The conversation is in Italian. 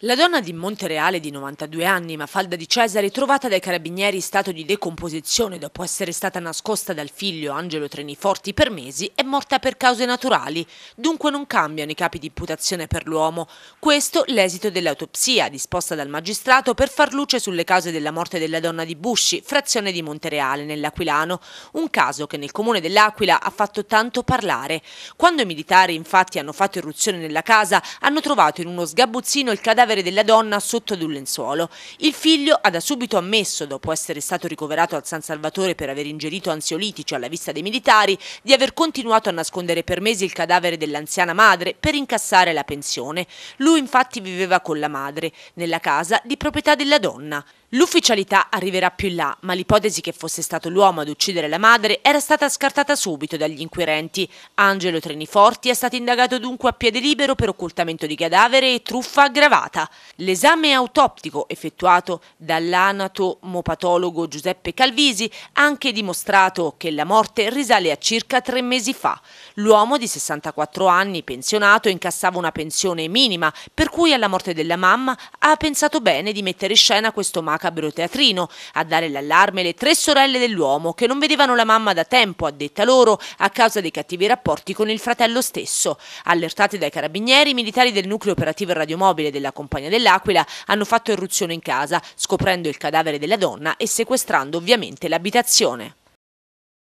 La donna di Montereale di 92 anni, Mafalda di Cesare, trovata dai carabinieri in stato di decomposizione dopo essere stata nascosta dal figlio Angelo Treniforti per mesi, è morta per cause naturali. Dunque non cambiano i capi di imputazione per l'uomo. Questo l'esito dell'autopsia disposta dal magistrato per far luce sulle cause della morte della donna di Busci, frazione di Montereale nell'Aquilano, un caso che nel comune dell'Aquila ha fatto tanto parlare. Quando i militari infatti hanno fatto irruzione nella casa, hanno trovato in uno sgabuzzino il cadavere cadavere della donna sotto ad un lenzuolo. Il figlio ha da subito ammesso, dopo essere stato ricoverato al San Salvatore per aver ingerito ansiolitici alla vista dei militari, di aver continuato a nascondere per mesi il cadavere dell'anziana madre per incassare la pensione. Lui infatti viveva con la madre, nella casa di proprietà della donna. L'ufficialità arriverà più in là, ma l'ipotesi che fosse stato l'uomo ad uccidere la madre era stata scartata subito dagli inquirenti. Angelo Treniforti è stato indagato dunque a piede libero per occultamento di cadavere e truffa aggravata data. L'esame autoptico effettuato dall'anatomopatologo Giuseppe Calvisi ha anche dimostrato che la morte risale a circa tre mesi fa. L'uomo di 64 anni, pensionato, incassava una pensione minima, per cui alla morte della mamma ha pensato bene di mettere in scena questo macabro teatrino, a dare l'allarme le tre sorelle dell'uomo che non vedevano la mamma da tempo, a detta loro, a causa dei cattivi rapporti con il fratello stesso. Allertati dai carabinieri, i militari del nucleo operativo radiomobile della compagnia compagnia dell'Aquila, hanno fatto irruzione in casa, scoprendo il cadavere della donna e sequestrando ovviamente l'abitazione.